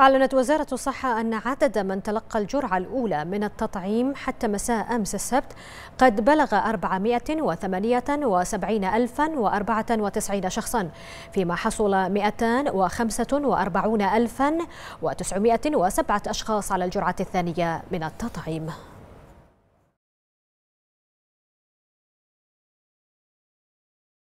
أعلنت وزارة الصحة أن عدد من تلقى الجرعة الأولى من التطعيم حتى مساء أمس السبت قد بلغ 478,094 شخصا فيما حصل 245,907 أشخاص على الجرعة الثانية من التطعيم